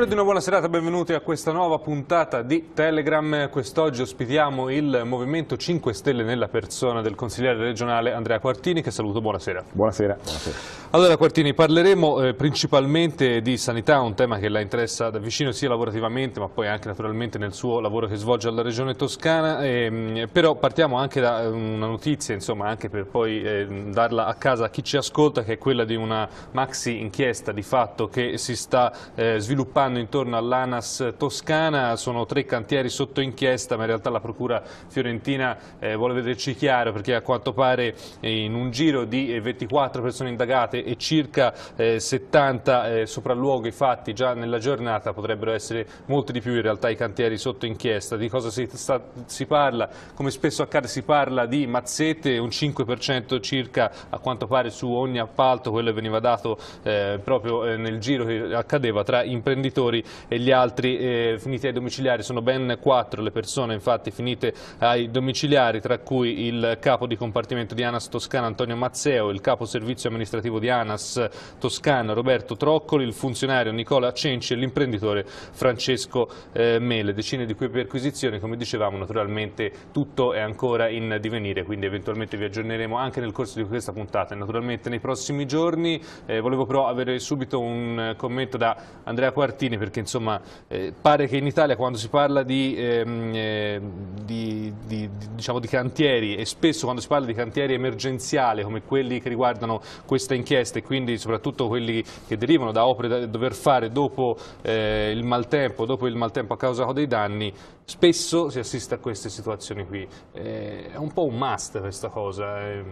Auguri di una buona serata, benvenuti a questa nuova puntata di Telegram. Quest'oggi ospitiamo il Movimento 5 Stelle nella persona del consigliere regionale Andrea Quartini, che saluto, buonasera. Buonasera. buonasera. Allora Quartini, parleremo eh, principalmente di sanità, un tema che la interessa da vicino sia lavorativamente ma poi anche naturalmente nel suo lavoro che svolge alla regione toscana, e, ehm, però partiamo anche da eh, una notizia, insomma anche per poi eh, darla a casa a chi ci ascolta, che è quella di una maxi inchiesta di fatto che si sta eh, sviluppando ruoteranno intorno all'ANAS Toscana, sono tre cantieri sotto inchiesta, ma in realtà la Procura fiorentina eh, vuole vederci chiaro perché a quanto pare eh, in un giro di 24 eh, persone indagate e circa eh, 70 eh, sopralluoghi fatti già nella giornata potrebbero essere molti di più in realtà i cantieri sotto inchiesta. Di cosa si, sta, si parla? Come spesso accade si parla di mazzette, un 5% circa a quanto pare su ogni appalto, quello veniva dato eh, proprio nel giro che accadeva tra imprenditori genitori e gli altri eh, finiti ai domiciliari. Sono ben quattro le persone infatti finite ai domiciliari, tra cui il capo di compartimento di ANAS Toscana Antonio Mazzeo, il capo servizio amministrativo di ANAS Toscana Roberto Troccoli, il funzionario Nicola Cenci e l'imprenditore Francesco eh, Mele. Decine di cui perquisizioni, come dicevamo, naturalmente tutto è ancora in divenire, quindi eventualmente vi aggiorneremo anche nel corso di questa puntata e naturalmente nei prossimi giorni. Eh, volevo però avere subito un commento da Andrea Quartini Salvini perché insomma eh, pare che in Italia quando si parla di, ehm, eh, di, di, diciamo di, cantieri e spesso quando si parla di cantieri emergenziali come quelli che riguardano questa inchiesta e quindi soprattutto quelli che derivano da opere da dover fare dopo eh, il maltempo, dopo il maltempo a causa dei danni, spesso si assiste a queste situazioni qui. Eh, è un po' un must questa cosa, ehm,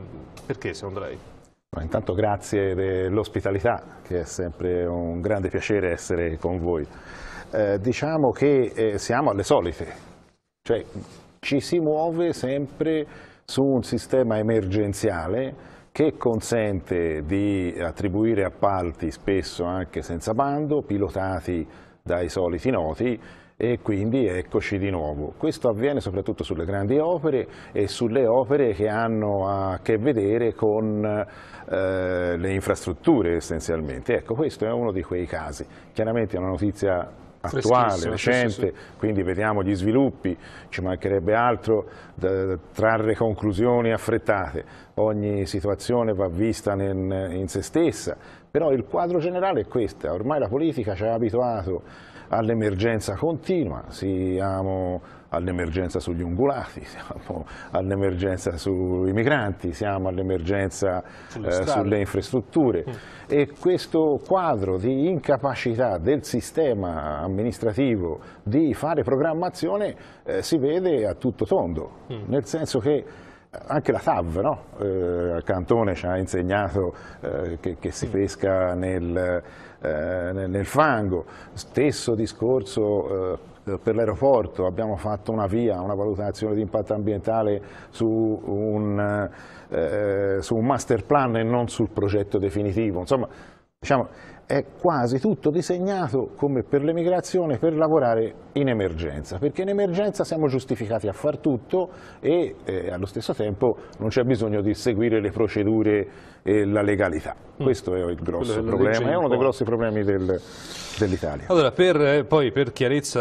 perché secondo lei? Intanto grazie dell'ospitalità, che è sempre un grande piacere essere con voi. Eh, diciamo che eh, siamo alle solite, cioè ci si muove sempre su un sistema emergenziale che consente di attribuire appalti spesso anche senza bando, pilotati dai soliti noti e quindi eccoci di nuovo. Questo avviene soprattutto sulle grandi opere e sulle opere che hanno a che vedere con eh, le infrastrutture essenzialmente. Ecco, questo è uno di quei casi. Chiaramente è una notizia attuale, recente, sì, sì. quindi vediamo gli sviluppi, ci mancherebbe altro da trarre conclusioni affrettate, ogni situazione va vista in, in se stessa, però il quadro generale è questo, ormai la politica ci ha abituato all'emergenza continua, siamo all'emergenza sugli ungulati, siamo all'emergenza sui migranti, siamo all'emergenza sulle, eh, sulle, infrastrutture mm. e questo quadro di incapacità del sistema amministrativo di fare programmazione eh, si vede a tutto tondo, mm. nel senso che anche la TAV, no? eh, Cantone ci ha insegnato eh, che, che, si pesca nel, eh, nel, nel fango, stesso discorso eh, per l'aeroporto, abbiamo fatto una via, una valutazione di impatto ambientale su un, eh, su un master plan e non sul progetto definitivo, Insomma, Diciamo, è quasi tutto disegnato come per l'emigrazione per lavorare in emergenza, perché in emergenza siamo giustificati a far tutto e eh, allo stesso tempo non c'è bisogno di seguire le procedure e la legalità. Mm. Questo è il grosso problema, è uno dei grossi problemi del, dell'Italia. Allora, per, eh, poi per chiarezza